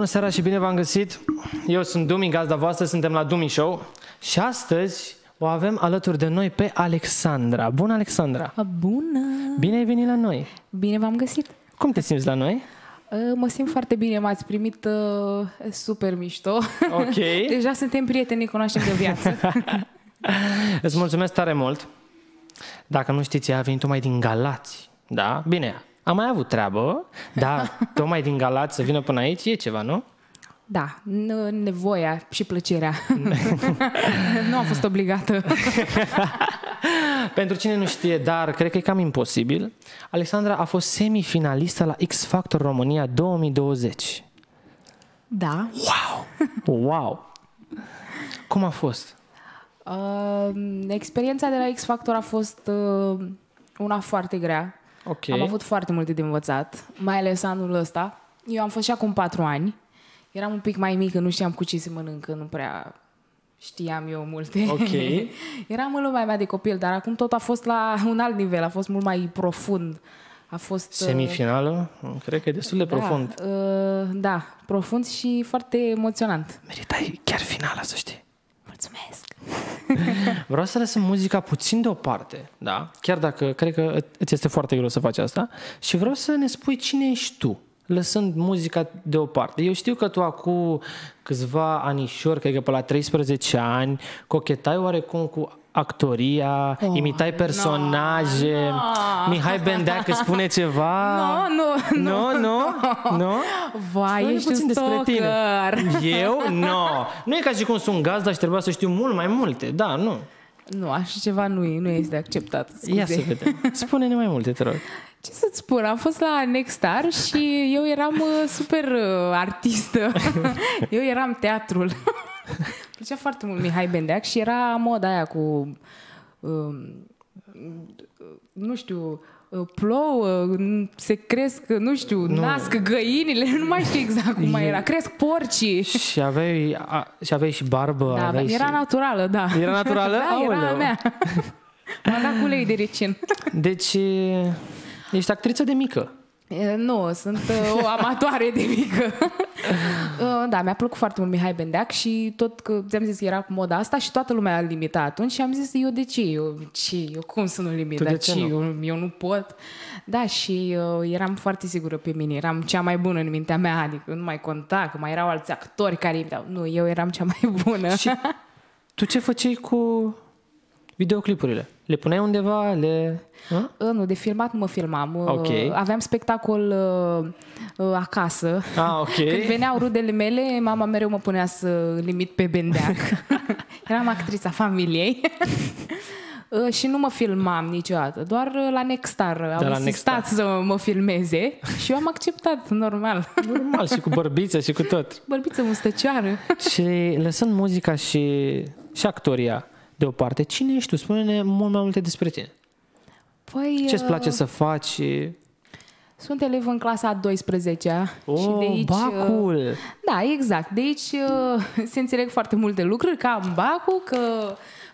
Bună seara și bine v-am găsit! Eu sunt Dumi, gazda voastră, suntem la Dumi Show și astăzi o avem alături de noi pe Alexandra. Bună, Alexandra! Bună! Bine ai venit la noi! Bine v-am găsit! Cum te simți la noi? Ă, mă simt foarte bine, m-ați primit uh, super mișto. Ok. Deja suntem prieteni, cunoaștem de viață. Îți mulțumesc tare mult. Dacă nu știți, ea a venit mai din Galați. Da? Bine, am mai avut treabă, dar tocmai din Galați să vină până aici e ceva, nu? Da, nevoia și plăcerea. nu am fost obligată. Pentru cine nu știe, dar cred că e cam imposibil, Alexandra a fost semifinalistă la X Factor România 2020. Da. Wow! Wow! Cum a fost? Uh, experiența de la X Factor a fost uh, una foarte grea Okay. Am avut foarte multe de învățat, mai ales anul ăsta. Eu am fost și acum patru ani. Eram un pic mai mică, nu știam cu ce se mănâncă, nu prea știam eu multe. Okay. Eram în lumea mea de copil, dar acum tot a fost la un alt nivel, a fost mult mai profund. A fost... Uh, Semifinală? Cred că e destul de da, profund. Uh, da, profund și foarte emoționant. Meritai chiar finala, să știi. Mulțumesc! Vreau să lăsăm muzica puțin deoparte, da? Chiar dacă cred că îți este foarte greu să faci asta. Și vreau să ne spui cine ești tu, lăsând muzica deoparte. Eu știu că tu acum câțiva anișori, cred că pe la 13 ani, cochetai oarecum cu actoria, oh, imitai personaje. No, no. Mihai Bendeacă spune ceva. Nu, nu, nu. Nu, nu, Vai, ești un despre tine. Eu? Nu. No. Nu e ca și cum sunt gazda și trebuia să știu mult mai multe. Da, nu. Nu, așa ceva nu, e, nu este acceptat. Scuze. Ia să vedem. Spune-ne mai multe, te rog. Ce să-ți spun, am fost la Nextar și eu eram uh, super uh, artistă. Eu eram teatrul plăcea foarte mult Mihai Bendeac și era moda aia cu... Um, nu știu, plouă, se cresc, nu știu, nu. nasc găinile, nu mai știu exact cum mai era, cresc porcii. Și aveai, a, și, aveai și barbă. Da, aveai da, era și... naturală, da. Era naturală? da, Aoleu. era a mea. M-a dat cu ulei de ricin. Deci, ești actriță de mică. Nu, sunt uh, o amatoare de mică. Uh, da, mi-a plăcut foarte mult Mihai Bendeac și tot că ți-am zis că era cu moda asta și toată lumea a limitat atunci și am zis eu de ce? Eu, ce? eu cum să nu limit? Dar ce? Nu? Eu, eu nu pot. Da, și uh, eram foarte sigură pe mine. Eram cea mai bună în mintea mea, adică nu mai conta, că mai erau alți actori care... Nu, eu eram cea mai bună. Și tu ce făceai cu Videoclipurile. Le puneai undeva? Le... A? Uh, nu, de filmat nu mă filmam. Uh, okay. Aveam spectacol uh, uh acasă. Ah, okay. Când veneau rudele mele, mama mereu mă punea să limit pe bendeac. Eram actrița familiei. și nu mă filmam niciodată, doar la Nextar da, au la insistat Nextar. să mă filmeze și eu am acceptat, normal. Normal, și cu bărbiță și cu tot. Bărbiță mustăcioară. și lăsând muzica și, și actoria, deoparte, cine ești tu? Spune-ne mult mai multe despre tine. Păi, ce îți uh, place uh, să faci? Sunt elev în clasa 12-a oh, și de aici... Uh, bacul! Uh, da, exact. De aici uh, se înțeleg foarte multe lucruri, ca în bacul, că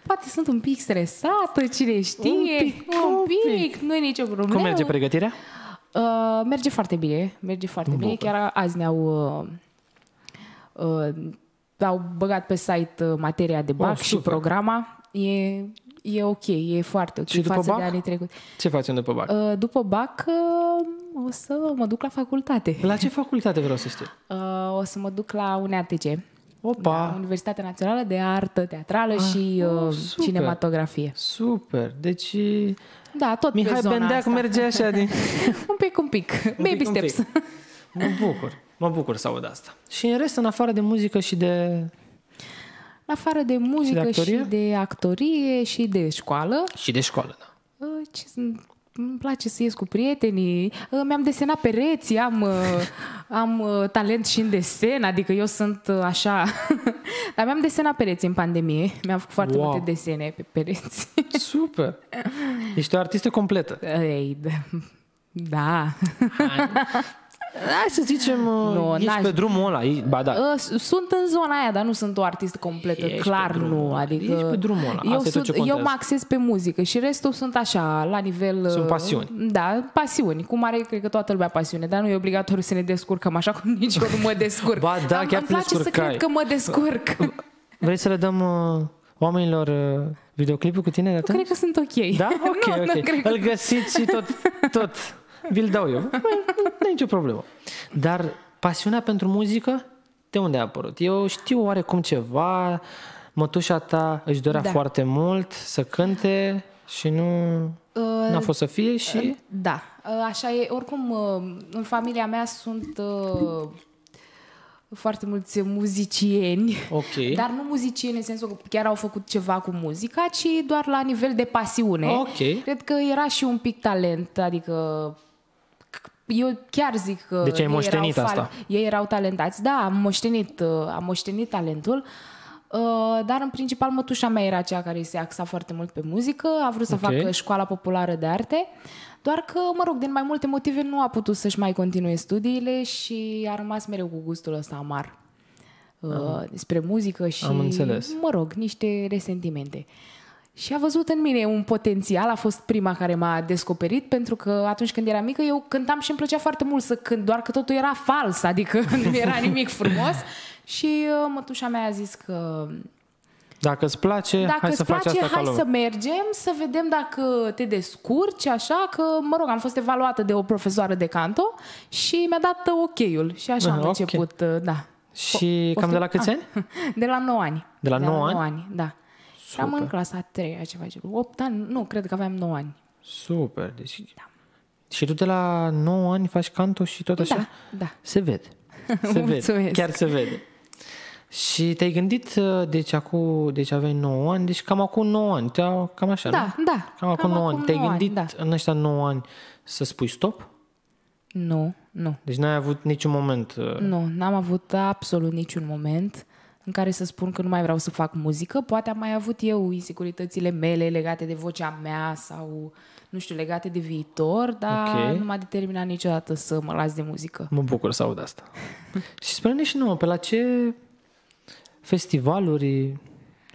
poate sunt un pic stresată, cine știe. Un pic, un pic. pic. nu e nicio problemă. Cum merge pregătirea? Uh, merge foarte bine, merge foarte Bucur. bine. Chiar azi ne-au... Uh, uh, au băgat pe site uh, materia de bac oh, și super. programa e, e ok, e foarte ok și față după bac? de anii trecuți. Ce facem după BAC? Uh, după BAC uh, o să mă duc la facultate. La ce facultate vreau să știu? Uh, o să mă duc la UNATG. Opa! Da, Universitatea Națională de Artă Teatrală ah, și uh, oh, super, Cinematografie. Super! Deci... Da, tot Mihai pe zona asta. merge așa din... un pic, un pic. Un Baby pic, steps. Un pic. Mă bucur. Mă bucur să aud asta. Și în rest, în afară de muzică și de Afară de muzică și de actorie și de, actorie, și de școală. Și de școală, da. Ă, ce sunt îmi place să ies cu prietenii, ă, mi-am desenat pereții, am, ă, am talent și în desen, adică eu sunt așa. Dar mi-am desenat pereții în pandemie, mi-am făcut foarte wow. multe desene pe pereți. Super! Ești o artistă completă. Ei, da. da. Hai să zicem, uh, nu, ești pe drumul ăla. ba, da. Ă, sunt în zona aia, dar nu sunt o artistă completă, ești clar nu. Adică, ești pe drumul ăla, eu, sunt, eu mă acces pe muzică și restul sunt așa, la nivel... Sunt uh, pasiuni. Da, pasiuni. Cum are, cred că toată lumea pasiune, dar nu e obligatoriu să ne descurcăm așa cum nici eu nu mă descurc. Ba da, chiar îmi place să cred că mă descurc. Vrei să le dăm uh, oamenilor... Uh, videoclipul cu tine? Nu, cred că sunt ok. Da? Ok, nu, ok. Nu, Îl găsiți și tot, tot vi-l dau eu. Păi, nu e nicio problemă. Dar pasiunea pentru muzică, de unde a apărut? Eu știu oarecum ceva, mătușa ta își dorea da. foarte mult să cânte și nu... Uh, N-a fost să fie și... Uh, da, uh, așa e. Oricum, uh, în familia mea sunt uh, foarte mulți muzicieni, okay. dar nu muzicieni în sensul că chiar au făcut ceva cu muzica, ci doar la nivel de pasiune. Okay. Cred că era și un pic talent, adică eu chiar zic că deci ai moștenit erau fal- asta. ei erau talentați. Da, am moștenit, uh, am moștenit talentul, uh, dar în principal mătușa mea era cea care se axa foarte mult pe muzică, a vrut să okay. facă școala populară de arte, doar că, mă rog, din mai multe motive nu a putut să-și mai continue studiile și a rămas mereu cu gustul ăsta amar. Uh, am. Spre muzică și, Am înțeles. mă rog, niște resentimente. Uh, și a văzut în mine un potențial, a fost prima care m-a descoperit, pentru că atunci când eram mică eu cântam și îmi plăcea foarte mult să cânt, doar că totul era fals, adică nu era nimic frumos. Și uh, mătușa mea a zis că... Dacă îți place, dacă hai îți să place, faci asta hai să mergem, să vedem dacă te descurci, așa că, mă rog, am fost evaluată de o profesoară de canto și mi-a dat uh, ok-ul și așa ah, am okay. început, uh, da. Și o, cam de la câți ah, ani? De la 9 ani. De la 9 de la 9 ani? ani, da. Super. Eram în clasa a treia, ceva genul. 8 ani, nu, cred că aveam 9 ani. Super, deci... Da. Și tu de la 9 ani faci canto și tot da, așa? Da, da. Se vede. Se vede. Chiar se vede. Și te-ai gândit, uh, deci, acum, deci aveai 9 ani, deci cam acum 9 ani, cam așa, Da, nu? da. Cam, cam acum 9 ani. Te-ai gândit da. în ăștia 9 ani să spui stop? Nu, nu. Deci n-ai avut niciun moment? Uh, nu, n-am avut absolut niciun moment. Uh, în care să spun că nu mai vreau să fac muzică. Poate am mai avut eu insecuritățile mele legate de vocea mea sau, nu știu, legate de viitor, dar okay. nu m-a determinat niciodată să mă las de muzică. Mă bucur să aud asta. și spune-ne și nouă, pe la ce festivaluri,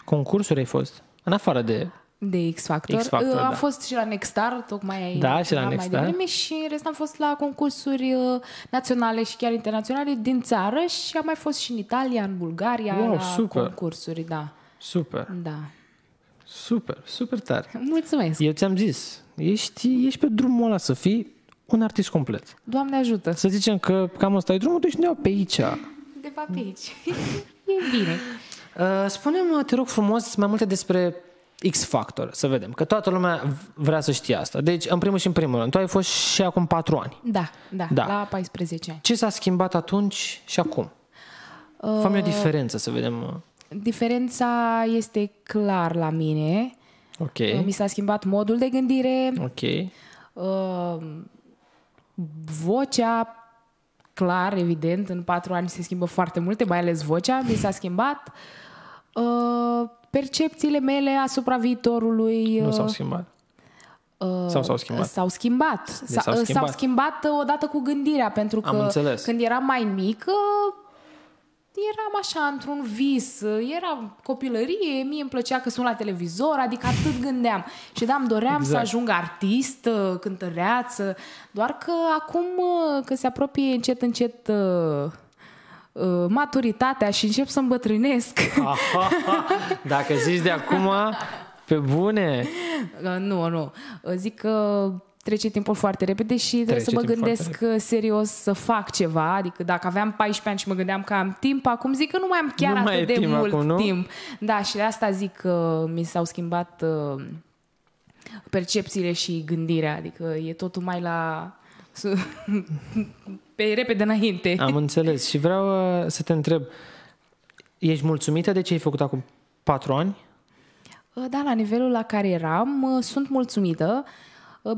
concursuri ai fost? În afară de de X Factor. X Factor uh, am da. fost și la Nextar, tocmai da, și la mai devreme și în rest am fost la concursuri uh, naționale și chiar internaționale din țară și am mai fost și în Italia, în Bulgaria, wow, la super. concursuri, da. Super. Da. Super, super tare. Mulțumesc. Eu ți-am zis, ești, ești pe drumul ăla să fii un artist complet. Doamne ajută. Să zicem că cam ăsta e drumul, deci ne pe aici. De pe aici. e bine. Uh, spune-mi, te rog frumos, mai multe despre X factor, să vedem. Că toată lumea vrea să știe asta. Deci, în primul și în primul rând, tu ai fost și acum 4 ani. Da, da, da. la 14 ani. Ce s-a schimbat atunci și acum? Uh, Fă-mi o diferență, să vedem. Uh. Diferența este clar la mine. Ok. Uh, mi s-a schimbat modul de gândire. Ok. Uh, vocea, clar, evident, în patru ani se schimbă foarte multe, mai ales vocea, mi s-a schimbat. Uh, percepțiile mele asupra viitorului... Nu s-au uh, schimbat. Uh, sau s-au schimbat? S-au schimbat. Deci s-au schimbat. S-au schimbat odată cu gândirea, pentru că Am când eram mai mic, uh, eram așa într-un vis, era copilărie, mie îmi plăcea că sunt la televizor, adică atât gândeam. Și da, îmi doream exact. să ajung artist, cântăreață, doar că acum, că se apropie încet, încet Uh, maturitatea și încep să îmbătrânesc. dacă zici de acum, pe bune! Uh, nu, nu. Uh, zic că trece timpul foarte repede și trebuie trece să mă gândesc serios să fac ceva. Adică dacă aveam 14 ani și mă gândeam că am timp, acum zic că nu mai am chiar nu atât mai de timp mult acum, nu? timp. Da, și de asta zic că mi s-au schimbat percepțiile și gândirea. Adică e totul mai la pe repede înainte. Am înțeles și vreau uh, să te întreb, ești mulțumită de ce ai făcut acum patru ani? Uh, da, la nivelul la care eram, uh, sunt mulțumită.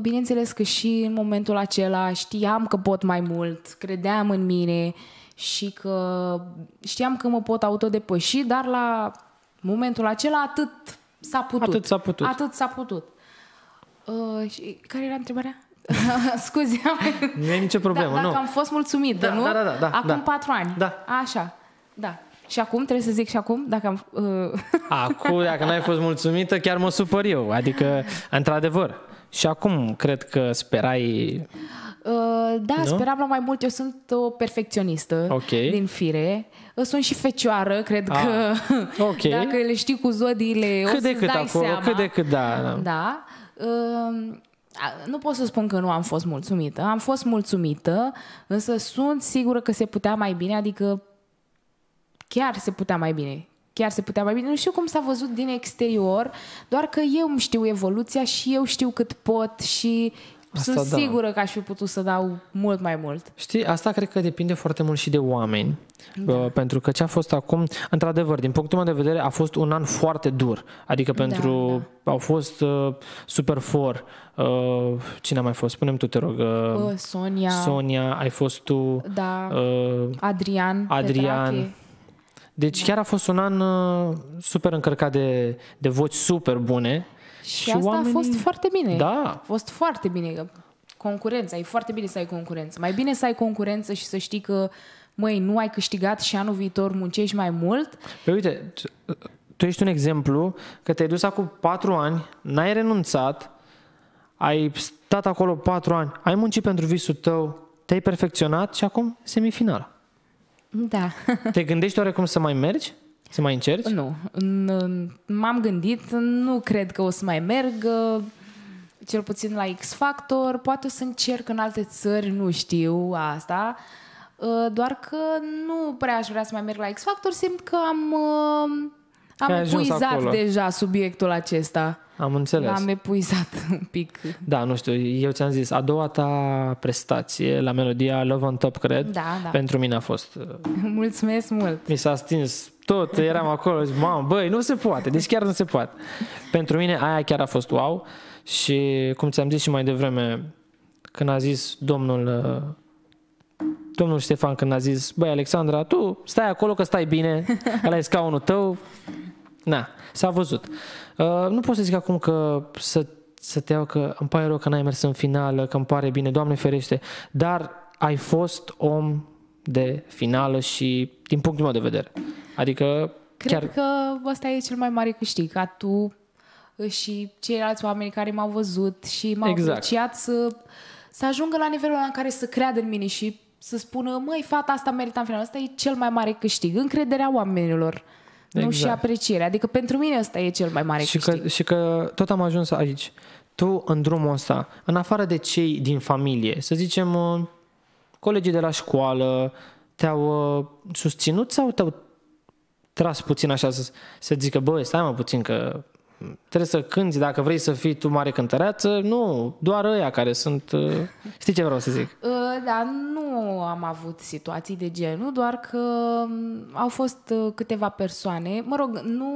Bineînțeles că și în momentul acela știam că pot mai mult, credeam în mine și că știam că mă pot autodepăși, dar la momentul acela atât s-a putut. Atât s-a putut. Atât s-a putut. Uh, și care era întrebarea? Scuze. nu e nicio problemă, da, nu. am fost mulțumit, da, nu? Da, da, da, da, acum da. patru ani. Da. Așa, da. Și acum, trebuie să zic și acum, dacă am... Uh... Acum, dacă n-ai fost mulțumită, chiar mă supăr eu. Adică, într-adevăr. Și acum, cred că sperai... Uh, da, nu? speram la mai mult. Eu sunt o perfecționistă okay. din fire. Uh, sunt și fecioară, cred ah, că okay. dacă le știi cu zodiile, cât o de cât dai acolo, seama. Cât de cât, da. Da. da. Uh, nu pot să spun că nu am fost mulțumită. Am fost mulțumită, însă sunt sigură că se putea mai bine, adică chiar se putea mai bine. Chiar se putea mai bine. Nu știu cum s-a văzut din exterior, doar că eu știu evoluția și eu știu cât pot și Asta, Sunt da. sigură că aș fi putut să dau mult mai mult. Știi, asta cred că depinde foarte mult și de oameni. Da. Uh, pentru că ce a fost acum, într-adevăr, din punctul meu de vedere, a fost un an foarte dur. Adică da, pentru... Da, da. Au fost uh, Super for. Uh, cine a mai fost? Spunem tu, te rog. Uh, uh, Sonia. Sonia, ai fost tu. Da. Uh, Adrian. Adrian. Petrache. Deci da. chiar a fost un an uh, super încărcat de, de voci super bune și, și asta oamenii... a fost foarte bine. Da. A fost foarte bine. Concurența, e foarte bine să ai concurență. Mai bine să ai concurență și să știi că, măi, nu ai câștigat și anul viitor muncești mai mult. Păi uite, tu ești un exemplu că te-ai dus acum patru ani, n-ai renunțat, ai stat acolo patru ani, ai muncit pentru visul tău, te-ai perfecționat și acum semifinala. Da. te gândești oarecum să mai mergi? Să mai încerci? Nu. M-am gândit, nu cred că o să mai merg, uh, cel puțin la X Factor, poate o să încerc în alte țări, nu știu asta, uh, doar că nu prea aș vrea să mai merg la X Factor, simt că am uh, am epuizat deja subiectul acesta. Am înțeles. L-am epuizat un pic. Da, nu știu, eu ți-am zis, a doua ta prestație la melodia Love on Top, cred, da, da. pentru mine a fost... Uh, Mulțumesc mult! Mi s-a stins tot, eram acolo, zic, mamă, băi, nu se poate, deci chiar nu se poate. Pentru mine aia chiar a fost wow și, cum ți-am zis și mai devreme, când a zis domnul uh, domnul Ștefan când a zis, băi Alexandra, tu stai acolo că stai bine, ăla e scaunul tău. Na, s-a văzut. Uh, nu pot să zic acum că să, să te iau că îmi pare rău că n-ai mers în finală, că îmi pare bine, Doamne ferește, dar ai fost om de finală și din punctul meu de vedere. Adică Cred chiar... că ăsta e cel mai mare câștig, ca tu și ceilalți oameni care m-au văzut și m-au exact. apreciat să, să ajungă la nivelul în care să creadă în mine și să spună, măi, fata asta merită în final. Asta e cel mai mare câștig. Încrederea oamenilor. Exact. Nu și exact. aprecierea. Adică pentru mine ăsta e cel mai mare și câștig. Că, și că tot am ajuns aici. Tu, în drumul ăsta, în afară de cei din familie, să zicem, uh, colegii de la școală, te-au uh, susținut sau te-au tras puțin așa să, să zică, băi, stai mă puțin că trebuie să cânti dacă vrei să fii tu mare cântăreață, nu, doar ăia care sunt... Uh, știi ce vreau să zic? Uh, da, nu am avut situații de genul, doar că um, au fost uh, câteva persoane, mă rog, nu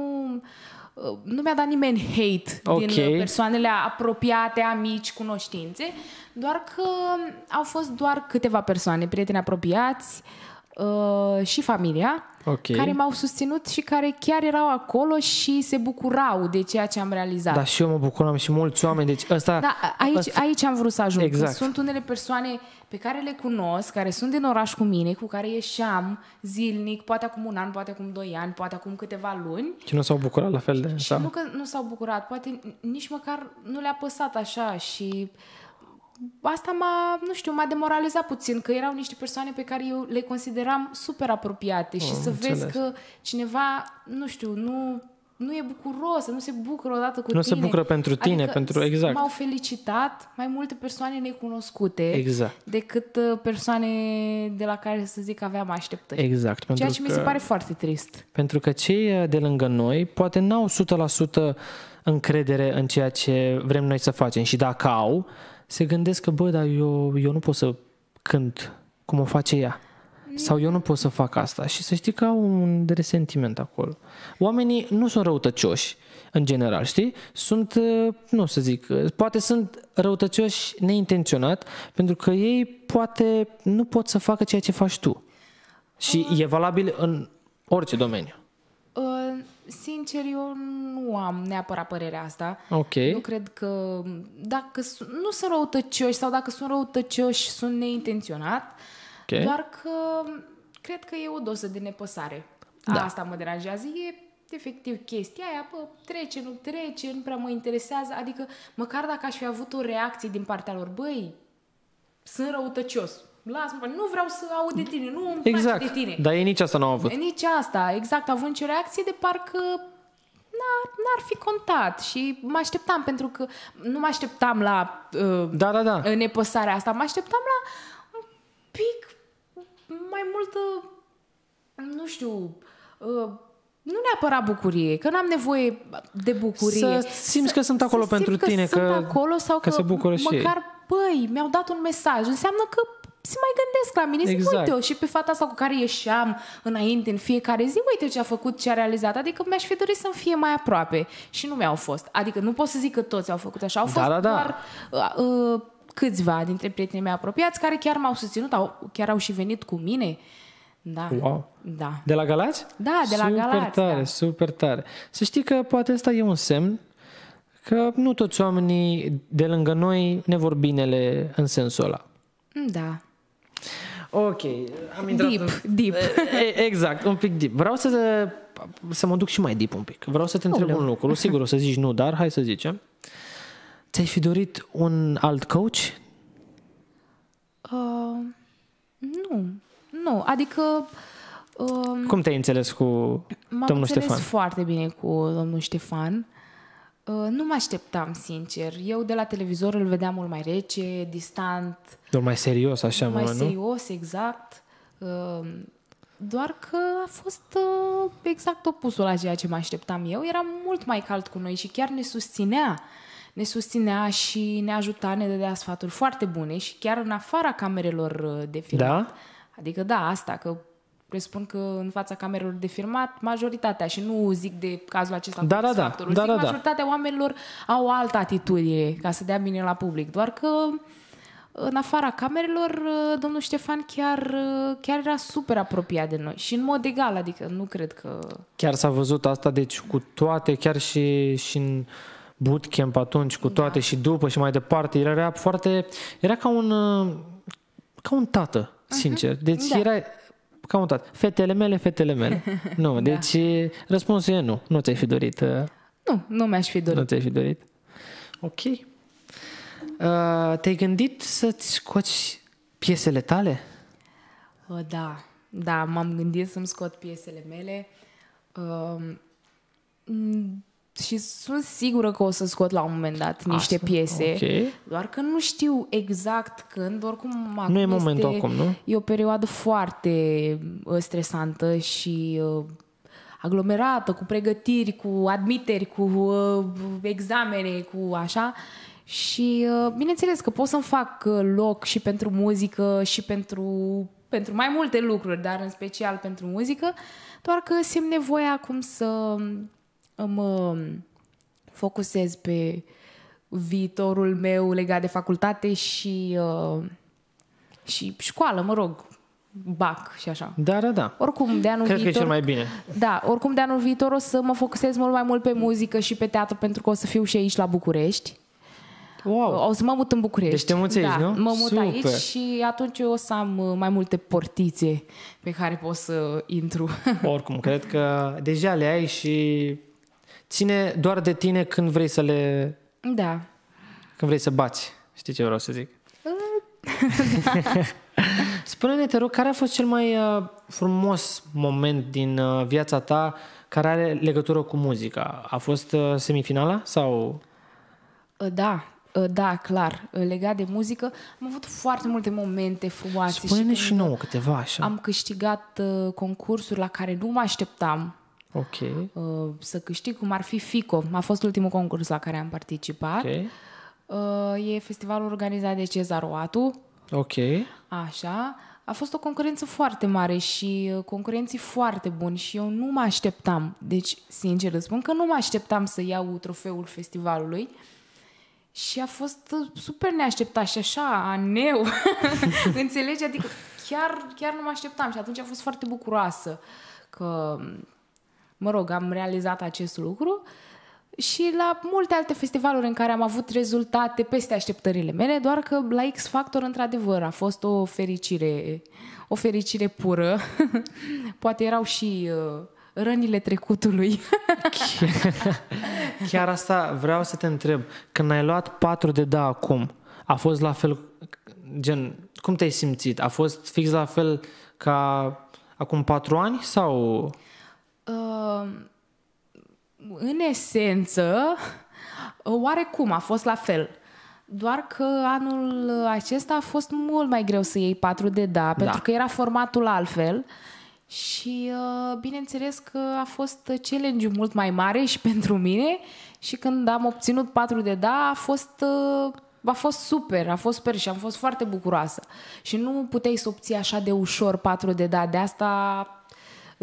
nu mi-a dat nimeni hate okay. din persoanele apropiate, amici, cunoștințe, doar că um, au fost doar câteva persoane, prieteni apropiați, uh, Uh, și familia, okay. care m-au susținut și care chiar erau acolo și se bucurau de ceea ce am realizat. Da, și eu mă bucuram și mulți oameni, deci ăsta... Da, aici, ăsta... aici am vrut să ajung, exact. sunt unele persoane pe care le cunosc, care sunt din oraș cu mine, cu care ieșeam zilnic, poate acum un an, poate acum doi ani, poate acum câteva luni. Și nu s-au bucurat la fel de... Și nu că nu s-au bucurat, poate nici măcar nu le-a păsat așa și asta m-a, nu știu, m-a demoralizat puțin, că erau niște persoane pe care eu le consideram super apropiate oh, și să înțeles. vezi că cineva, nu știu, nu nu e bucuros, nu se bucură odată cu nu tine. Nu se bucură pentru tine, adică pentru exact. M-au felicitat mai multe persoane necunoscute exact. decât uh, persoane de la care să zic aveam așteptări. Exact. Ceea ce că, mi se pare foarte trist. Pentru că cei uh, de lângă noi poate n-au 100% încredere în ceea ce vrem noi să facem și dacă au, se gândesc că, bă, dar eu, eu nu pot să cânt cum o face ea. Sau eu nu pot să fac asta. Și să știi că au un resentiment acolo. Oamenii nu sunt răutăcioși în general, știi? Sunt, uh, nu să zic, uh, poate sunt răutăcioși neintenționat, pentru că ei poate nu pot să facă ceea ce faci tu. Și uh, e valabil în orice domeniu. Uh, sincer, eu nu am neapărat părerea asta. Ok. Nu cred că... Dacă nu sunt răutăcioși sau dacă sunt răutăcioși, sunt neintenționat. Uh, Okay. Doar că cred că e o doză de nepăsare. Da. Asta mă deranjează. E efectiv chestia aia, bă, trece, nu trece, nu prea mă interesează. Adică, măcar dacă aș fi avut o reacție din partea lor, băi, sunt răutăcios. Lasă-mă, nu vreau să aud de tine, nu îmi exact. place de tine. Dar ei nici asta nu au avut. Nici asta, exact, având ce reacție de parcă n-ar, n-ar fi contat și mă așteptam pentru că nu mă așteptam la uh, da, da, da. nepăsarea asta, mă așteptam la un pic mai multă, uh, nu știu, uh, nu neapărat bucurie, că n-am nevoie de bucurie. Să simți că sunt acolo pentru tine, că sunt acolo sau că, că se bucură și măcar, băi, mi-au dat un mesaj. Înseamnă că se mai gândesc la mine, exact. zic, uite și pe fata asta cu care ieșeam înainte în fiecare zi, uite ce a făcut, ce a realizat, adică mi-aș fi dorit să-mi fie mai aproape și nu mi-au fost. Adică nu pot să zic că toți au făcut așa, au da, fost da, da. doar uh, uh, câțiva dintre prietenii mei apropiați care chiar m-au susținut, au, chiar au și venit cu mine. Da. Wow. Da. De la Galați? Da, de la super Galați. Super tare, da. super tare. Să știi că poate asta e un semn că nu toți oamenii de lângă noi ne vor binele în sensul ăla. Da. Ok, am Deep, în... deep. Exact, un pic deep. Vreau să, să mă duc și mai deep un pic. Vreau să te întreb Ule. un lucru. Sigur o să zici nu, dar hai să zicem. Ți-ai fi dorit un alt coach? Uh, nu. Nu. Adică... Uh, Cum te-ai înțeles cu domnul înțeles Ștefan? foarte bine cu domnul Ștefan. Uh, nu mă așteptam, sincer. Eu de la televizor îl vedeam mult mai rece, distant. Doar mai serios, așa, mai mă, nu? serios, exact. Uh, doar că a fost uh, exact opusul la ceea ce mă așteptam eu. Era mult mai cald cu noi și chiar ne susținea ne susținea și ne ajuta, ne dădea sfaturi foarte bune și chiar în afara camerelor uh, de da? filmat. Da? Adică da, asta, că presupun că în fața camerelor de filmat, majoritatea, și nu zic de cazul acesta da, da, da, factorul, da, zic da, da. majoritatea da. oamenilor au o altă atitudine ca să dea bine la public, doar că uh, în afara camerelor, uh, domnul Ștefan chiar, chiar era super apropiat de noi și în mod egal, adică nu cred că... Chiar s-a văzut asta, deci cu toate, chiar și, și în bootcamp atunci cu toate da. și după și mai departe, era, era foarte, era ca un, uh, ca un tată, mhm. sincer. Uh-huh. Deci da. era ca un tată. Fetele mele, fetele mele. Nu, da. deci uh, răspunsul e nu. Nu ți-ai fi dorit. Uh, nu, nu mi-aș fi dorit. Nu ți-ai fi dorit. Ok. Uh, te-ai gândit să-ți scoți piesele tale? Uh, da, da, m-am gândit să-mi scot piesele mele. Uh, și sunt sigură că o să scot la un moment dat niște Asta, piese, okay. doar că nu știu exact când, oricum acum Nu e momentul este, acum, nu? E o perioadă foarte ă, stresantă și uh, aglomerată, cu pregătiri, cu admiteri, cu uh, examene, cu așa. Și uh, bineînțeles că pot să-mi fac loc și pentru muzică și pentru pentru mai multe lucruri, dar în special pentru muzică, doar că simt nevoia acum să mă um, focusez pe viitorul meu legat de facultate și, uh, și școală, mă rog, bac și așa. Da, da, da. Oricum, de anul Cred viitor... că e cel mai bine. Da, oricum de anul viitor o să mă focusez mult mai mult pe muzică și pe teatru pentru că o să fiu și aici la București. Wow. O să mă mut în București. Deci te muți aici, da, nu? Mă mut Super. aici și atunci o să am uh, mai multe portițe pe care pot să intru. Oricum, cred că deja le ai și ține doar de tine când vrei să le... Da. Când vrei să bați. Știi ce vreau să zic? da. Spune-ne, te rog, care a fost cel mai uh, frumos moment din uh, viața ta care are legătură cu muzica? A fost uh, semifinala sau... Da, da, clar, legat de muzică, am avut foarte multe momente frumoase. Spune-ne și, și nouă câteva așa. Am câștigat concursuri la care nu mă așteptam Ok. Uh, să câștig cum ar fi FICO. A fost ultimul concurs la care am participat. Okay. Uh, e festivalul organizat de Cezar Oatu. Ok. Așa. A fost o concurență foarte mare și uh, concurenții foarte buni și eu nu mă așteptam. Deci, sincer îți spun că nu mă așteptam să iau trofeul festivalului. Și a fost uh, super neașteptat și așa, aneu. Înțelegi? Adică chiar, chiar nu mă așteptam și atunci a fost foarte bucuroasă că mă rog, am realizat acest lucru și la multe alte festivaluri în care am avut rezultate peste așteptările mele, doar că la X Factor, într-adevăr, a fost o fericire, o fericire pură. Poate erau și uh, rănile trecutului. Chiar asta vreau să te întreb. Când ai luat patru de da acum, a fost la fel, gen, cum te-ai simțit? A fost fix la fel ca acum patru ani sau în esență, oarecum a fost la fel. Doar că anul acesta a fost mult mai greu să iei 4 de da, da, pentru că era formatul altfel. Și uh, bineînțeles că a fost challenge mult mai mare și pentru mine și când am obținut 4 de da, a fost uh, a fost super, a fost super și am fost foarte bucuroasă. Și nu puteai să obții așa de ușor patru de da, de asta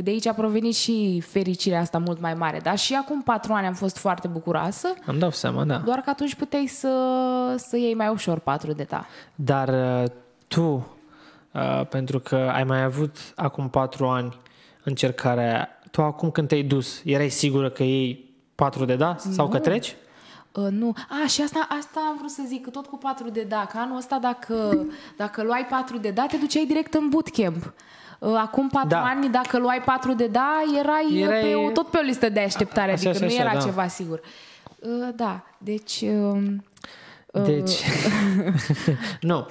de aici a provenit și fericirea asta mult mai mare. Dar și acum patru ani am fost foarte bucuroasă. Am dat seama, da. Doar că atunci puteai să, să iei mai ușor patru de ta. Dar uh, tu, uh, pentru că ai mai avut acum patru ani încercarea, tu acum când te-ai dus, erai sigură că ei patru de da sau nu. că treci? Uh, nu. A, și asta, asta am vrut să zic, că tot cu patru de da, că anul ăsta dacă, dacă luai patru de da, te duceai direct în bootcamp. Uh, acum patru da. ani, dacă luai patru de da, erai, uh, erai... Pe o, tot pe o listă de așteptare, așa, adică așa, nu era da. ceva sigur. Uh, da, deci... Um, deci, nu,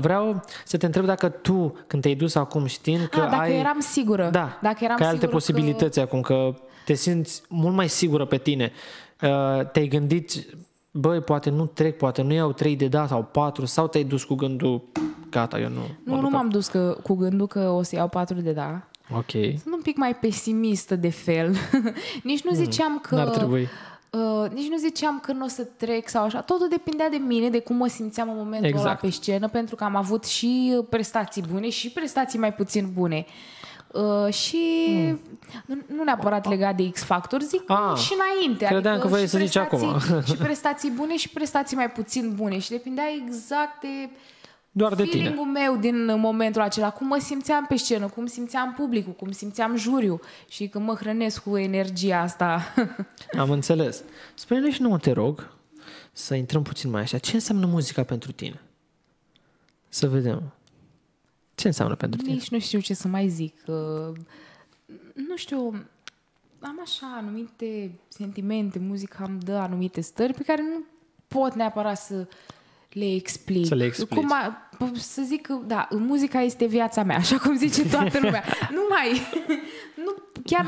vreau să te întreb dacă tu, când te-ai dus acum știind ah, că A, dacă ai... eram sigură. Da, dacă eram că ai alte posibilități că... acum, că te simți mult mai sigură pe tine. Te-ai gândit, băi, poate nu trec, poate nu iau trei de da sau patru, sau te-ai dus cu gândul gata, eu nu... Nu, nu m-am dus că, cu gândul că o să iau patru de da. Ok. Sunt un pic mai pesimistă de fel. nici nu mm. ziceam că... N-ar trebui. Uh, nici nu ziceam că nu o să trec sau așa. Totul depindea de mine, de cum mă simțeam în momentul exact. ăla pe scenă, pentru că am avut și prestații bune și prestații mai puțin bune. Uh, și mm. nu, nu neapărat a, legat de X-Factor, zic a, și înainte. Credeam adică că vrei să zici acum. și prestații bune și prestații mai puțin bune și depindea exact de doar de tine. feeling meu din momentul acela, cum mă simțeam pe scenă, cum simțeam publicul, cum simțeam juriu și că mă hrănesc cu energia asta. Am înțeles. Spune-ne și nu te rog, să intrăm puțin mai așa. Ce înseamnă muzica pentru tine? Să vedem. Ce înseamnă pentru tine? Nici nu știu ce să mai zic. Nu știu, am așa anumite sentimente, muzica îmi dă anumite stări pe care nu pot neapărat să le explic. Să le explic. Cum a, păi, să zic că, da, muzica este viața mea, așa cum zice toată lumea. nu mai... Nu, chiar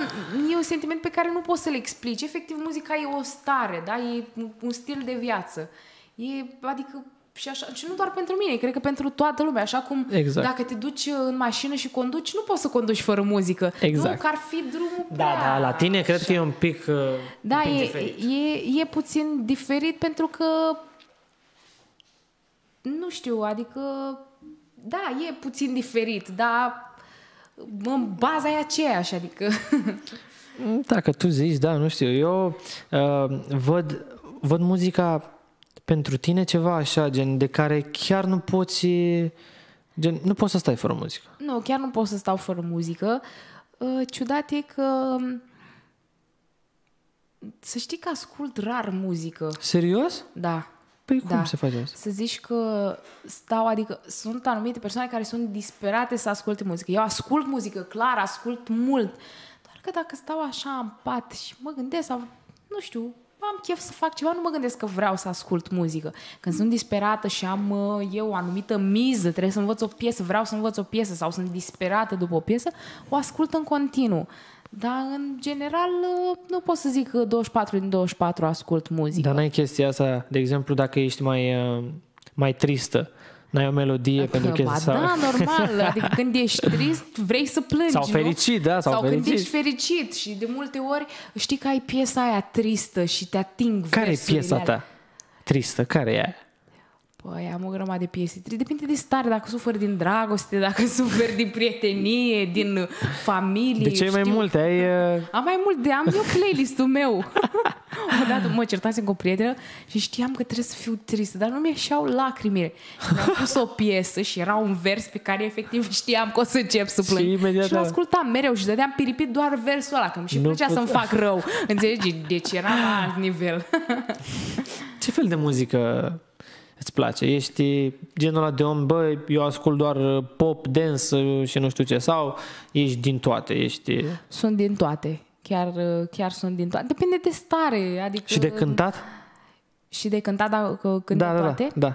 e un sentiment pe care nu poți să-l explici. Efectiv, muzica e o stare, da? E un stil de viață. E, adică, și, așa, și nu doar pentru mine, cred că pentru toată lumea, așa cum exact. dacă te duci în mașină și conduci, nu poți să conduci fără muzică. Exact. Nu, că ar fi drumul Da, prea, da, la tine așa. cred că e un pic uh, Da, un pic e, diferit. e, e puțin diferit pentru că nu știu, adică, da, e puțin diferit, dar în baza e aceeași, adică... Dacă tu zici, da, nu știu, eu uh, văd, văd muzica pentru tine ceva așa, gen, de care chiar nu poți, gen, nu poți să stai fără muzică. Nu, chiar nu pot să stau fără muzică. Uh, ciudat e că să știi că ascult rar muzică. Serios? Da. Păi da. cum se face asta? Să zici că stau, adică sunt anumite persoane care sunt disperate să asculte muzică. Eu ascult muzică, clar, ascult mult. Doar că dacă stau așa în pat și mă gândesc, sau, nu știu, am chef să fac ceva, nu mă gândesc că vreau să ascult muzică. Când sunt disperată și am uh, eu o anumită miză, trebuie să învăț o piesă, vreau să învăț o piesă sau sunt disperată după o piesă, o ascult în continuu. Dar, în general, nu pot să zic că 24 din 24 ascult muzică. Dar n-ai chestia asta, de exemplu, dacă ești mai, uh, mai tristă, N-ai o melodie că, pentru chestia asta. Da, normal. Adică când ești trist, vrei să plângi, Sau fericit, nu? da, sau, sau fericit. când ești fericit și de multe ori știi că ai piesa aia tristă și te ating Care e piesa ta? Tristă, care e aia? Păi am o grămadă de piese. Depinde de stare, dacă suferi din dragoste, dacă suferi din prietenie, din familie. De ce ai mai multe? Ai, da. uh, Am mai mult de am eu playlistul meu. Odată mă certasem cu o prietenă și știam că trebuie să fiu tristă, dar nu mi-așeau lacrimile. Și am pus o piesă și era un vers pe care efectiv știam că o să încep să plâng. Și, imediat, și ascultam mereu și dădeam piripit doar versul ăla, că mi și plăcea put... să-mi fac rău. Înțelegi? Deci era la alt nivel. ce fel de muzică îți place. Ești genul ăla de om, bă, eu ascult doar uh, pop, dance uh, și nu știu ce, sau ești din toate, ești... Sunt din toate, chiar, uh, chiar sunt din toate. Depinde de stare, adică... Și de cântat? Și de cântat, dacă cânt da, da, da, toate? Da,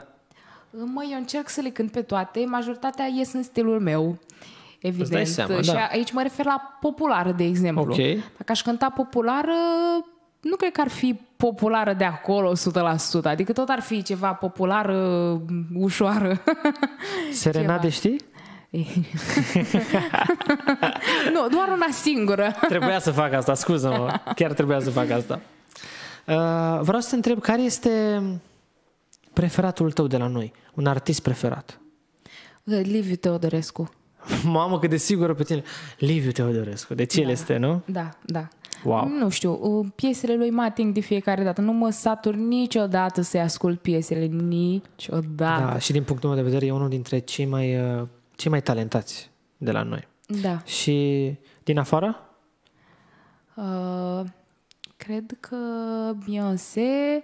da, Măi, eu încerc să le cânt pe toate, majoritatea ies în stilul meu. Evident. Seama, și da. aici mă refer la populară, de exemplu. Okay. Dacă aș cânta populară, nu cred că ar fi populară de acolo 100%, adică tot ar fi ceva uh, ușoară. Serenade ceva. știi? nu, doar una singură. trebuia să fac asta, scuză-mă, chiar trebuia să fac asta. Uh, vreau să te întreb, care este preferatul tău de la noi? Un artist preferat? Uh, Liviu Teodorescu. Mamă, cât de sigură pe tine. Liviu Teodorescu, deci da. el este, nu? Da, da. Wow. Nu știu, uh, piesele lui mă ating de fiecare dată. Nu mă satur niciodată să-i ascult piesele, niciodată. Da, și din punctul meu de vedere e unul dintre cei mai, uh, cei mai talentați de la noi. Da. Și din afară? Uh, cred că Beyoncé,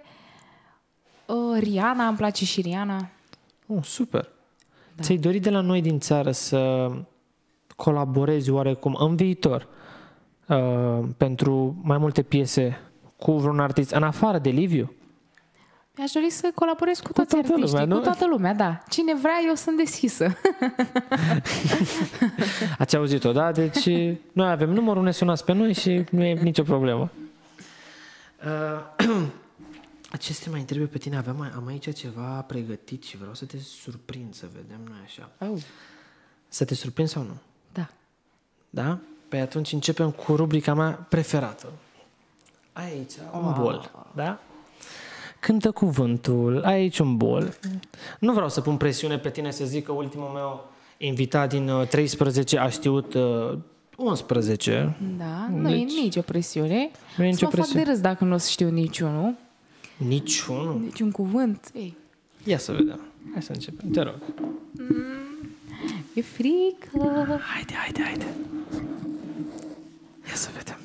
uh, Rihanna, îmi place și Rihanna. Oh, super. Da. Ți-ai dorit de la noi din țară să colaborezi oarecum în viitor Uh, pentru mai multe piese cu vreun artist, în afară de Liviu? Mi-aș dori să colaborez cu, cu toți toată artiștii, lumea, nu? cu toată lumea, da. Cine vrea, eu sunt deschisă. Ați auzit-o, da? Deci noi avem numărul, ne sunați pe noi și nu e nicio problemă. Uh, aceste mai întreb pe tine? Aveam, am aici ceva pregătit și vreau să te surprind, să vedem noi așa. Oh. Să te surprind sau nu? Da. Da? Păi atunci începem cu rubrica mea preferată. Aici, un wow. bol, da? Cântă cuvântul, aici un bol. Nu vreau să pun presiune pe tine să zic că ultimul meu invitat din 13 uh, a știut 11. Uh, da, nu deci, e nicio presiune. Nu e nicio să mă presiune. fac de râs dacă nu o să știu niciunul. Niciunul? Niciun cuvânt. Ei. Ia să vedem. Hai să începem. Te rog. Mm, e frică. Haide, haide, haide. Ia să vedem.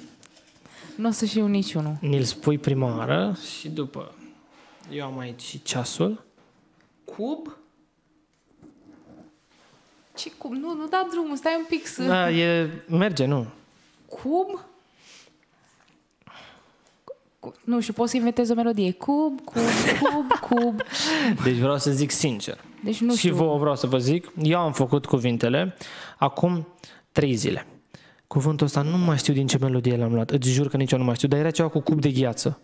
Nu o să știu niciunul. Ni-l spui prima oară și după. Eu am aici și ceasul. Cub? Ce cub? Nu, nu da drumul, stai un pic să... Da, e... merge, nu. Cub? Nu știu, poți să inventez o melodie. Cub, cub, cub, cub. Deci vreau să zic sincer. Deci nu și știu. vouă vreau să vă zic, eu am făcut cuvintele acum trei zile. Cuvântul ăsta nu mai știu din ce melodie l-am luat. Îți jur că nici eu nu mai știu, dar era ceva cu cup de gheață.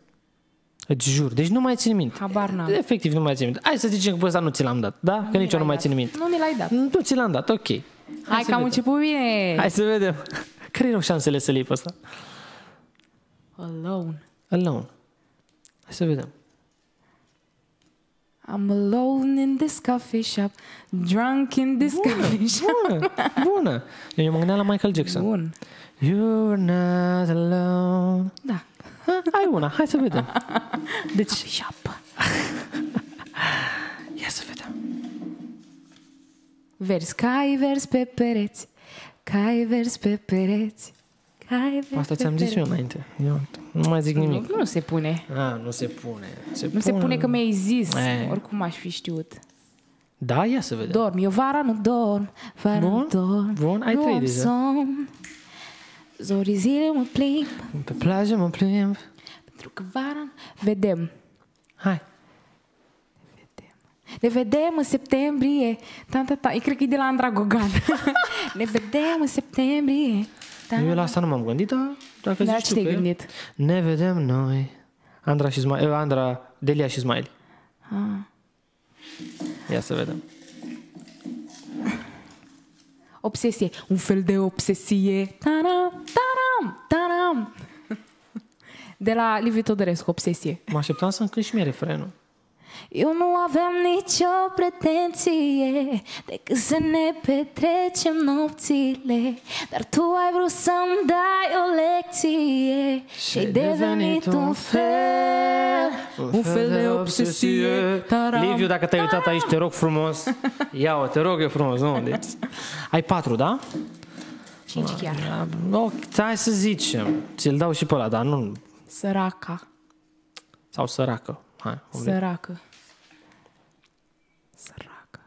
Îți jur. Deci nu mai țin minte. Habar n-am. Efectiv nu mai țin minte. Hai să zicem că pe ăsta nu ți l-am dat, da? Nu că nici eu nu mai țin minte. Nu mi l-ai dat. Nu ți l-am dat, ok. Hai, Hai că am început bine. Hai să vedem. Care erau șansele să l iei pe ăsta? Alone. Alone. Hai să vedem. I'm alone in this coffee shop, drunk in this bună, coffee shop. Bună, bună. Eu mă gândeam la Michael Jackson. Bun. You're not alone. Da. Hai una, hai să vedem. Deci... Coffee shop. Ia să vedem. Vers cai vers pe pereți, cai vers pe pereți, Asta ți-am zis eu înainte. Eu nu mai zic nimic. Nu, nu se pune. A, nu se pune. Se nu pune... se pune că mi-ai zis. E. Oricum aș fi știut. Da, ia să vedem. Dorm. Eu vara nu dorm. Vara nu dorm. Bun, ai trei deja. Somn. Zorii zile mă plimb. Pe plajă mă plimb. Pentru că vara... Vedem. Hai. Ne vedem în septembrie. Ta, ta, ta. Eu cred că e de la Andragogan. ne vedem în septembrie. Da, Eu la asta nu m-am gândit, dar dacă da, zici tu gândit? El, ne vedem noi. Andra și Ismail, eh, Andra, Delia și Smile. Ah. Ia să vedem. Obsesie. Un fel de obsesie. Taram, taram, taram. De la Liviu Todorescu, obsesie. Mă așteptam să-mi și mie refrenul. Eu nu aveam nicio pretenție Decât să ne petrecem nopțile Dar tu ai vrut să-mi dai o lecție Și ai devenit un fel Un fel de obsesie Liviu, dacă te-ai uitat aici, te rog frumos Ia-o, te rog eu frumos nu? Deci, Ai patru, da? Cinci chiar Hai să zicem Ți-l dau și pe ăla, dar nu Săraca Sau săracă Hai, Săracă. Săracă.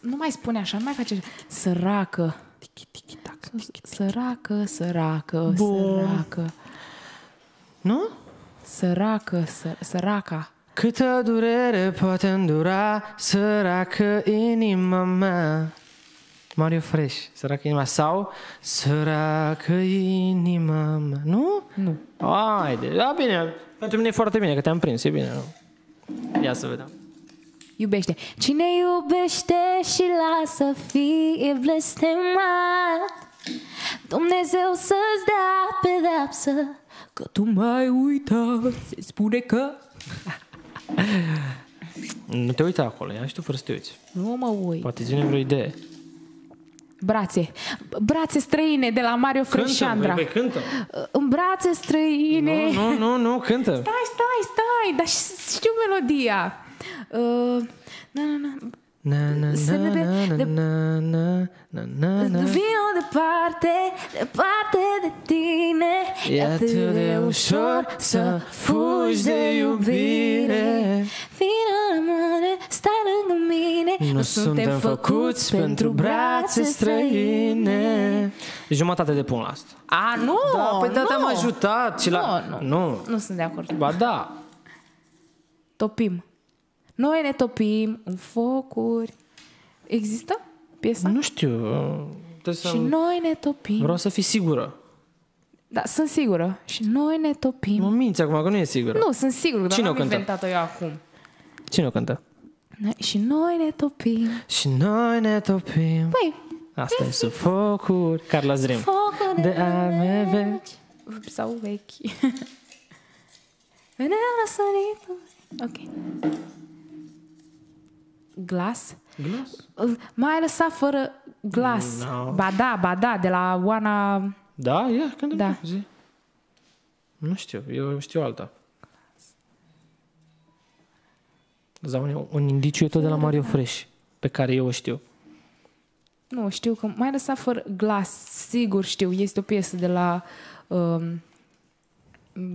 nu mai spune așa, nu mai face așa. Săracă. Săracă, săracă, săracă. Nu? Săracă, săraca. Câtă durere poate îndura săracă inima mea Mario Fresh, săracă inima. Sau săracă inima mea. Nu? Nu. Haide, da, bine. Pentru mine e foarte bine, că te-am prins, e bine. Nu? Ia să vedem. Iubește. Cine iubește și lasă fie blestemat, Dumnezeu să-ți dea pedeapsă că tu mai uita, se spune că... Nu te uita acolo, ia și tu fără să te uiți. Nu mă uit. Poate ține vreo idee. Brațe. Brațe străine de la Mario Frășandra. Cântă, cântă. Uh, în brațe străine. Nu, nu, nu, nu, cântă. Stai, stai, stai, dar știu melodia. Uh, na, na, na. Vino departe, departe de tine E atât de ușor să fugi de iubire Vino la mare, stai lângă mine Nu suntem făcuți pentru brațe străine Jumătate de pun la asta A, nu! Da, păi da, te-am ajutat și la... Nu, nu, nu sunt de acord Ba da Topim noi ne topim în focuri. Există piesa? Nu știu. Uh, să... Și noi ne topim. Vreau să fii sigură. Da, sunt sigură. Și noi ne topim. Mă minți acum că nu e sigură. Nu, sunt sigură, dar Cine am inventat-o eu acum. Cine o cântă? Și noi ne topim. Și noi ne topim. Păi. Asta e sub focuri. Carla Zrim. Focuri de arme vechi. Sau vechi. la răsăritului. Ok. Glas? Glas? Uh, mai ai lăsat fără glas. No. Ba da, ba da, de la Oana... Da, ia, când da. zi. Nu știu, eu știu alta. Dar un, un indiciu e tot de la Mario Fresh, pe care eu o știu. Nu, știu că mai lăsat fără glas, sigur știu, este o piesă de la um,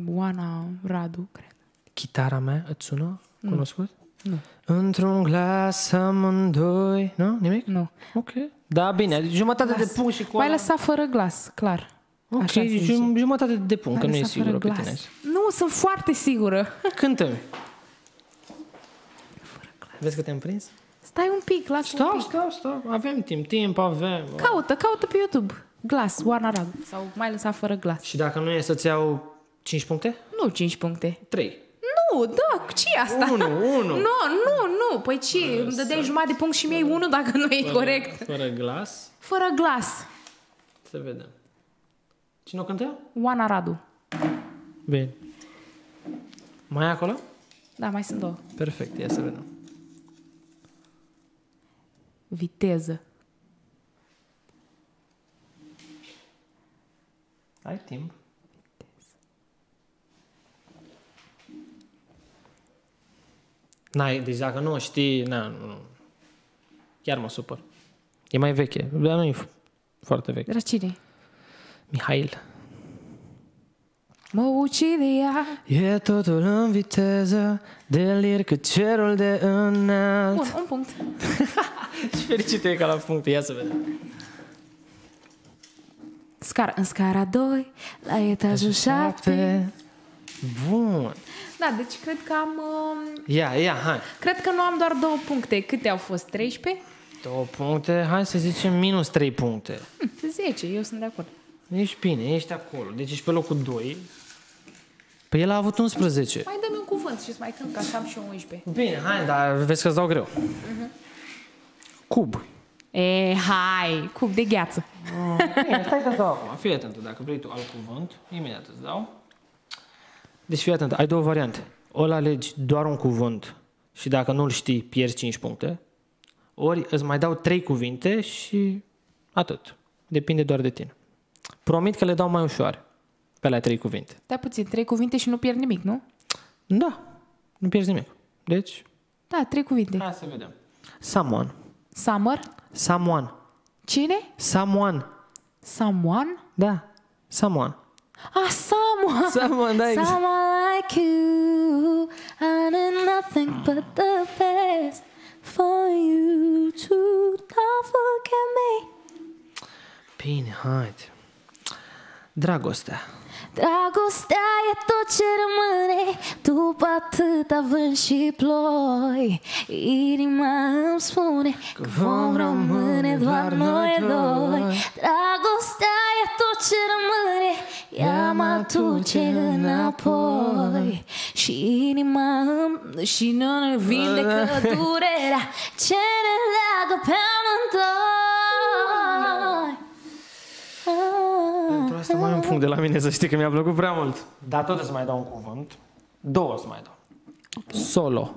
Oana Radu, cred. Chitara mea, îți sună? Cunoscut? Mm. Într-un glas amândoi... Nu? Nimic? Nu. Ok. Da, bine, adică jumătate glas. de punct și cu Mai lăsa fără glas, clar. Ok, Așa jumătate de punct, că nu e sigură pe tine. Nu, sunt foarte sigură. Cântă Vezi că te-am prins? Stai un pic, lasă Stau, un pic. stau, stau. Avem timp, timp avem. Caută, caută pe YouTube. Glas, Oana Rag. Sau mai lăsa fără glas. Și dacă nu e să-ți iau 5 puncte? Nu 5 puncte. 3 nu, da, ce asta? Unu, unu. Nu, nu, nu. Păi ce? Fără Îmi dădeai jumătate de punct și mi-ai dacă nu e fără, corect. Fără glas? Fără glas. Să vedem. Cine o cântă? Oana Radu. Bine. Mai acolo? Da, mai sunt două. Perfect, ia să vedem. Viteză. Ai timp. N-ai, deci dacă nu știi, na, nu, nu. Chiar mă supăr. E mai veche, dar nu e foarte veche. Dar cine Mihail. Mă ucidea E totul în viteză Delir că cerul de înalt Bun, un punct Și fericită e ca la punct, ia să vedem Scar, în scara 2, la etajul 7 Bun. Da, deci cred că am... Um, ia, uh... yeah, ia, yeah, hai. Cred că nu am doar două puncte. Câte au fost? 13? Două puncte? Hai să zicem minus 3 puncte. 10, hm, eu sunt de acord. Ești bine, ești acolo. Deci ești pe locul 2. Păi el a avut 11. Mai dă-mi un cuvânt și mai cânt ca să am și eu 11. Bine, hai, dar vezi că îți dau greu. Uh-huh. Cub. E, hai, cub de gheață. Mm, bine, stai că dau acum. Fii atent, dacă vrei tu alt cuvânt, imediat îți dau. Deci fii atent, ai două variante. Ori alegi doar un cuvânt și dacă nu-l știi, pierzi 5 puncte, ori îți mai dau 3 cuvinte și atât. Depinde doar de tine. Promit că le dau mai ușoare pe la 3 cuvinte. Da, puțin, 3 cuvinte și nu pierd nimic, nu? Da, nu pierzi nimic. Deci... Da, 3 cuvinte. Hai să vedem. Someone. Summer? Someone. Cine? Someone. Someone? Da, someone. Ah, someone, someone, someone like you. I need nothing but the best for you to not forget me. Being hot. Dragostea. Dragostea e tot ce rămâne După atâta vânt și ploi Inima îmi spune Că vom rămâne doar noi doi Dragostea e tot ce rămâne Ea mă duce înapoi Și inima îmi... Și nu ne vindecă durerea Ce ne leagă pe amândoi asta mai un punct de la mine, să știi că mi-a plăcut prea mult. Dar tot să mai dau un cuvânt. Două să mai dau. Solo.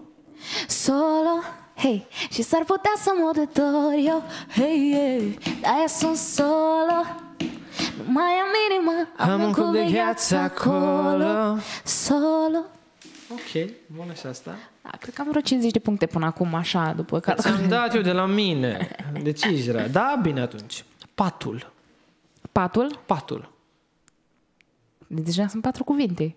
Solo. Hei, și s-ar putea să mă detor eu Hei, hei, de-aia sunt solo Nu Mai am inima, am, am un de gheață acolo Solo Ok, bună și asta da, Cred că am vreo 50 de puncte până acum, așa, după că... Ți-am dat eu de la mine, deci ești Da, bine atunci Patul Patul? Patul Deja sunt patru cuvinte.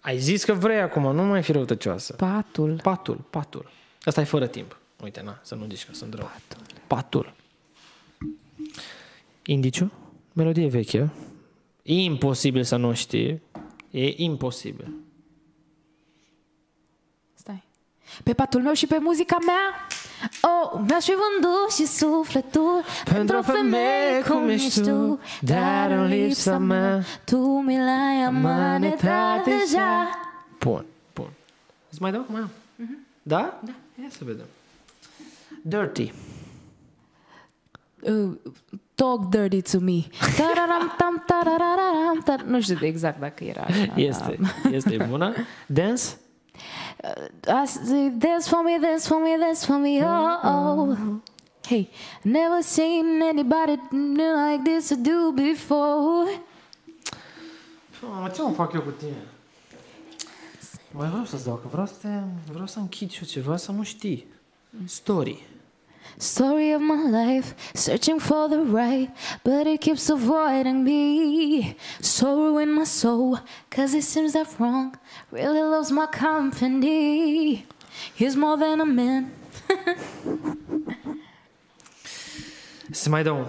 Ai zis că vrei acum, nu mai fi răutăcioasă. Patul. Patul, patul. Asta e fără timp. Uite, na, să nu zici că sunt rău. Patul. Patul. Indiciu? Melodie veche. E imposibil să nu știi. E imposibil. Stai. Pe patul meu și pe muzica mea? Oh, mi-aș fi vândut și sufletul Pentru o femeie cum ești tu Dar în lipsa mea Tu mi l-ai amanetat deja Bun, bun Îți mai dau cum am? Mhm. Da? Da Ia să vedem Dirty uh, Talk dirty to me. Tararam, tam, tararam, tar... Nu știu de exact dacă era așa. Este, da. este bună. Dance? Uh, I see this for me, this for me, this for me, oh, oh. Hey, never seen anybody like this to do before. Mă, ce mă fac eu cu tine? Mai vreau să-ți dau, că vreau să, te, vreau să închid și eu ceva, să nu știi. Story. Story of my life, searching for the right, but it keeps avoiding me. Sorrow in my soul, cause it seems that wrong really loves my company. He's more than a man. Se mai dau um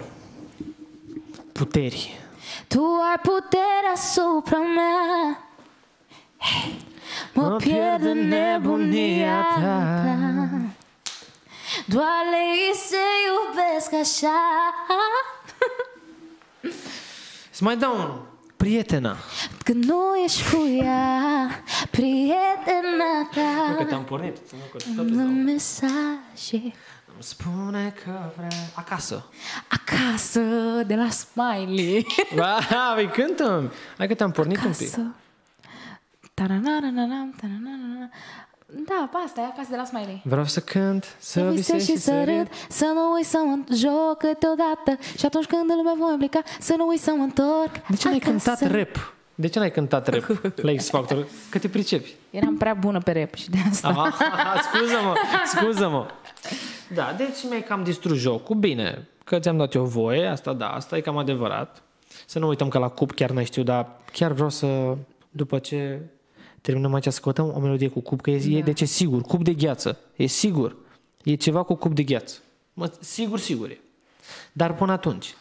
puteri. Tu ai puterea asupra mea. Mă pierd în nebunia ta. Doale le se iubesc așa Să mai dau unul Prietena Când nu ești cu ea Prietena ta Nu, că te-am pornit În mesaje Îmi spune că vrea Acasă Acasă de la Smiley Ba, da, păi cântă-mi Hai că te-am pornit Acasă. un pic Acasă da, pe asta e acasă de la Smiley. Vreau să cânt, să visez și, și să râd, să nu uit să mă joc câteodată și atunci când lumea voi implica, să nu uit să mă întorc. De ce n-ai cântat rap? De ce n-ai cântat rap la X Factor? Că te pricepi. Eram prea bună pe rap și de asta. Ah, scuză-mă, scuză-mă. Da, deci mi-ai cam distrus jocul. Bine, că ți-am dat eu voie, asta da, asta e cam adevărat. Să nu uităm că la cup chiar n-ai știu, dar chiar vreau să, după ce terminăm aici să căutăm o melodie cu cup, că e, da. Deci e de ce sigur, cup de gheață, e sigur, e ceva cu cup de gheață. Mă, sigur, sigur e. Dar până atunci,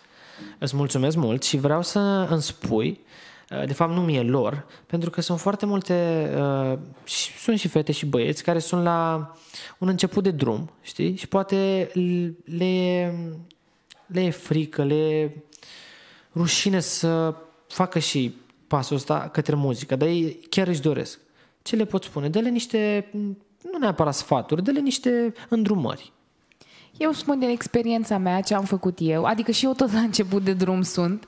îți mulțumesc mult și vreau să îmi spui, uh, de fapt nu mie lor, pentru că sunt foarte multe, uh, și, sunt și fete și băieți care sunt la un început de drum, știi? Și poate le, le e frică, le rușine să facă și pasul ăsta către muzică, dar ei chiar își doresc. Ce le pot spune? Dă-le niște, nu neapărat sfaturi, dă-le niște îndrumări. Eu spun din experiența mea ce am făcut eu, adică și eu tot la început de drum sunt.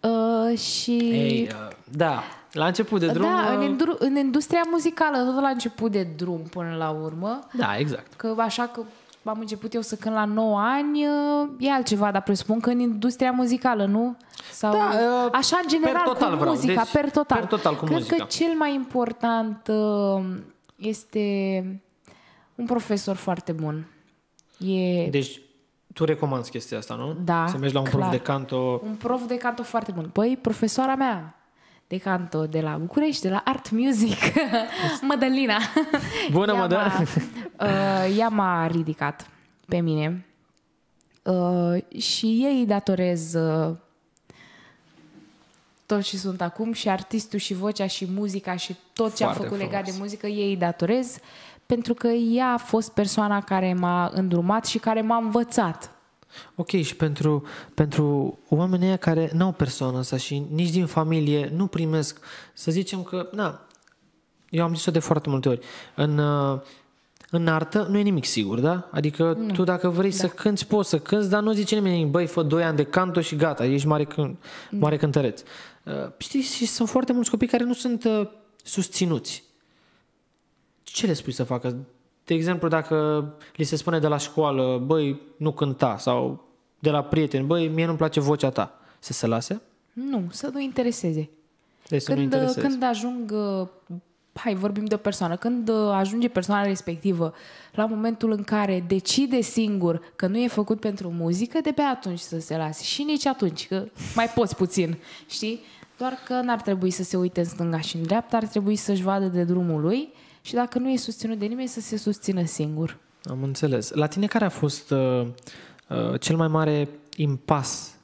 Uh, și... Ei, uh, da, la început de drum... Da, în, uh, indru- în industria muzicală, tot la început de drum până la urmă. Da, exact. Că așa că am început eu să cânt la 9 ani, e altceva, dar presupun că în industria muzicală, nu? Sau, da, uh, așa, în general, per total, cu muzica, vreau. deci, per total. Per total cu Cred muzica. că cel mai important uh, este un profesor foarte bun. E... Deci, tu recomanzi chestia asta, nu? Da, Să mergi la un clar. prof de canto... Un prof de canto foarte bun. Păi, profesoara mea, de canto de la București, de la Art Music, Madalina. Bună, Madalina! Uh, ea m-a ridicat pe mine uh, și ei datorez uh, tot ce sunt acum și artistul și vocea și muzica și tot ce a am făcut frumos. legat de muzică, ei datorez pentru că ea a fost persoana care m-a îndrumat și care m-a învățat Ok, și pentru, pentru oamenii care nu au persoana asta și nici din familie nu primesc, să zicem că, na, eu am zis-o de foarte multe ori, în, uh, în artă nu e nimic sigur, da? Adică nu. tu dacă vrei da. să cânti, poți să cânti, dar nu zice nimeni, băi, fă doi ani de canto și gata, ești mare, cânt, da. mare cântăreț. Uh, știi, și sunt foarte mulți copii care nu sunt uh, susținuți. Ce le spui să facă? De exemplu, dacă li se spune de la școală, băi, nu cânta, sau de la prieteni, băi, mie nu-mi place vocea ta, să se lase? Nu, să nu intereseze. Deci când, să nu intereseze. când ajung, hai, vorbim de o persoană, când ajunge persoana respectivă la momentul în care decide singur că nu e făcut pentru muzică, de pe atunci să se lase. Și nici atunci, că mai poți puțin, știi? Doar că n-ar trebui să se uite în stânga și în dreapta, ar trebui să-și vadă de drumul lui și dacă nu e susținut de nimeni, să se susțină singur. Am înțeles. La tine care a fost uh, uh, cel mai mare impas,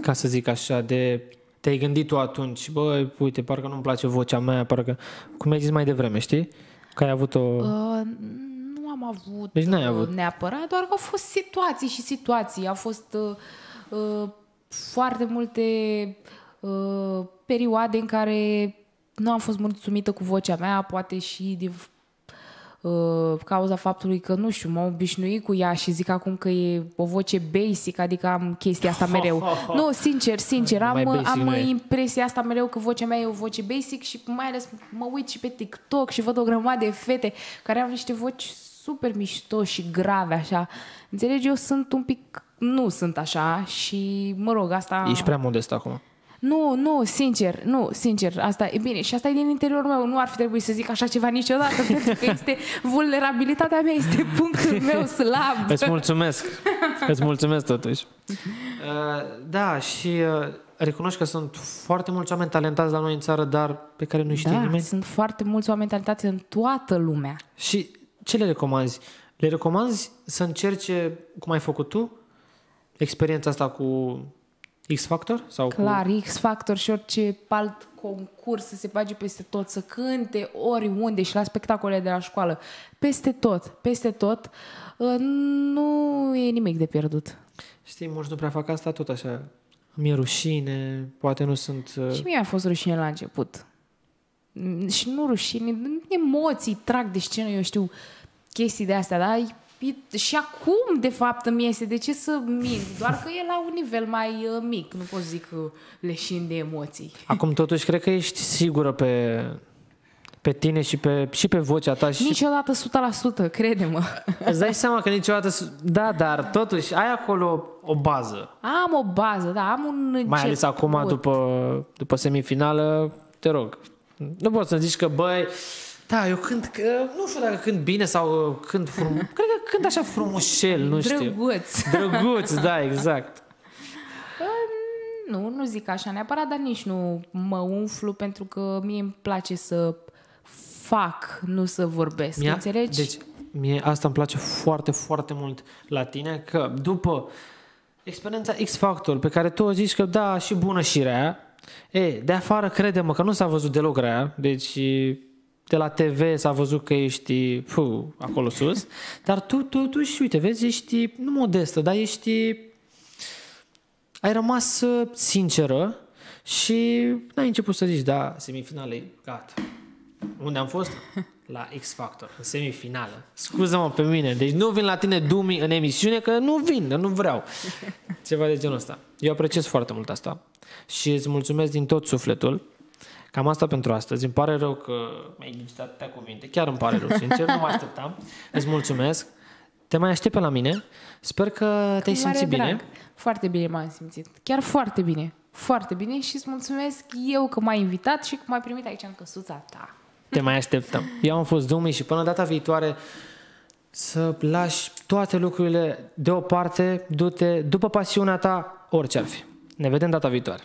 ca să zic așa, de te-ai gândit tu atunci, bă, uite, parcă nu-mi place vocea mea, parcă, cum ai zis mai devreme, știi? Că ai avut o... Uh, nu am avut, deci n-ai uh, avut neapărat, doar că au fost situații și situații. Au fost uh, uh, foarte multe uh, perioade în care nu am fost mulțumită cu vocea mea, poate și din uh, cauza faptului că, nu știu, m-am obișnuit cu ea și zic acum că e o voce basic, adică am chestia asta mereu. Oh, oh, oh. Nu, sincer, sincer, am, am impresia asta mereu că vocea mea e o voce basic și mai ales mă uit și pe TikTok și văd o grămadă de fete care au niște voci super mișto și grave, așa. Înțelegi, eu sunt un pic... Nu sunt așa și, mă rog, asta... Ești prea modest acum. Nu, nu, sincer, nu, sincer, asta e bine. Și asta e din interiorul meu, nu ar fi trebuit să zic așa ceva niciodată, pentru că este vulnerabilitatea mea, este punctul meu slab. Îți mulțumesc, îți mulțumesc totuși. Uh, da, și uh, recunoști că sunt foarte mulți oameni talentați la noi în țară, dar pe care nu știe da, nimeni. sunt foarte mulți oameni talentați în toată lumea. Și ce le recomanzi? Le recomanzi să încerce, cum ai făcut tu, experiența asta cu X-Factor? Sau Clar, cu... X-Factor și orice alt concurs să se bage peste tot, să cânte oriunde și la spectacole de la școală. Peste tot, peste tot. Uh, nu e nimic de pierdut. Știi, mulți nu prea fac asta tot așa. Mi-e rușine, poate nu sunt... Uh, și mie a fost rușine la început. Mm, și nu rușine, emoții trag de scenă, eu știu, chestii de astea, dar și acum, de fapt, îmi iese. De ce să mint? Doar că e la un nivel mai uh, mic. Nu pot zic uh, leșin de emoții. Acum, totuși, cred că ești sigură pe, pe tine și pe, și pe vocea ta. Și... Niciodată 100%, crede-mă. Îți dai seama că niciodată... Da, dar totuși ai acolo o bază. Am o bază, da, am un început. Mai ales acum, după, după semifinală, te rog. Nu poți să zici că, băi, da, eu cânt, nu știu dacă cânt bine sau cânt frumos, cred că cânt așa frumușel, nu știu. Drăguț. Drăguț, da, exact. Nu, nu zic așa neapărat, dar nici nu mă umflu pentru că mie îmi place să fac, nu să vorbesc, Mia? înțelegi? Deci, mie asta îmi place foarte, foarte mult la tine, că după experiența X Factor, pe care tu o zici că da, și bună și rea, e, de afară credem că nu s-a văzut deloc rea, deci de la TV s-a văzut că ești pu, acolo sus, dar tu tu tu și uite, vezi, ești nu modestă, dar ești ai rămas uh, sinceră și n-ai început să zici, da, semifinale, gata. Unde am fost? La X Factor, în semifinală. Scuză-mă pe mine, deci nu vin la tine dumi în emisiune, că nu vin, nu vreau. Ceva de genul ăsta. Eu apreciez foarte mult asta și îți mulțumesc din tot sufletul Cam asta pentru astăzi. Îmi pare rău că mi-ai ghicit atâtea cuvinte. Chiar îmi pare rău, sincer, nu mă așteptam. Îți mulțumesc. Te mai aștept pe la mine. Sper că te-ai simțit bine. Foarte bine m-am simțit. Chiar foarte bine. Foarte bine și îți mulțumesc eu că m-ai invitat și că m-ai primit aici în căsuța ta. Te mai așteptăm. Eu am fost Dumi și până data viitoare să lași toate lucrurile deoparte, du-te după pasiunea ta, orice ar fi. Ne vedem data viitoare.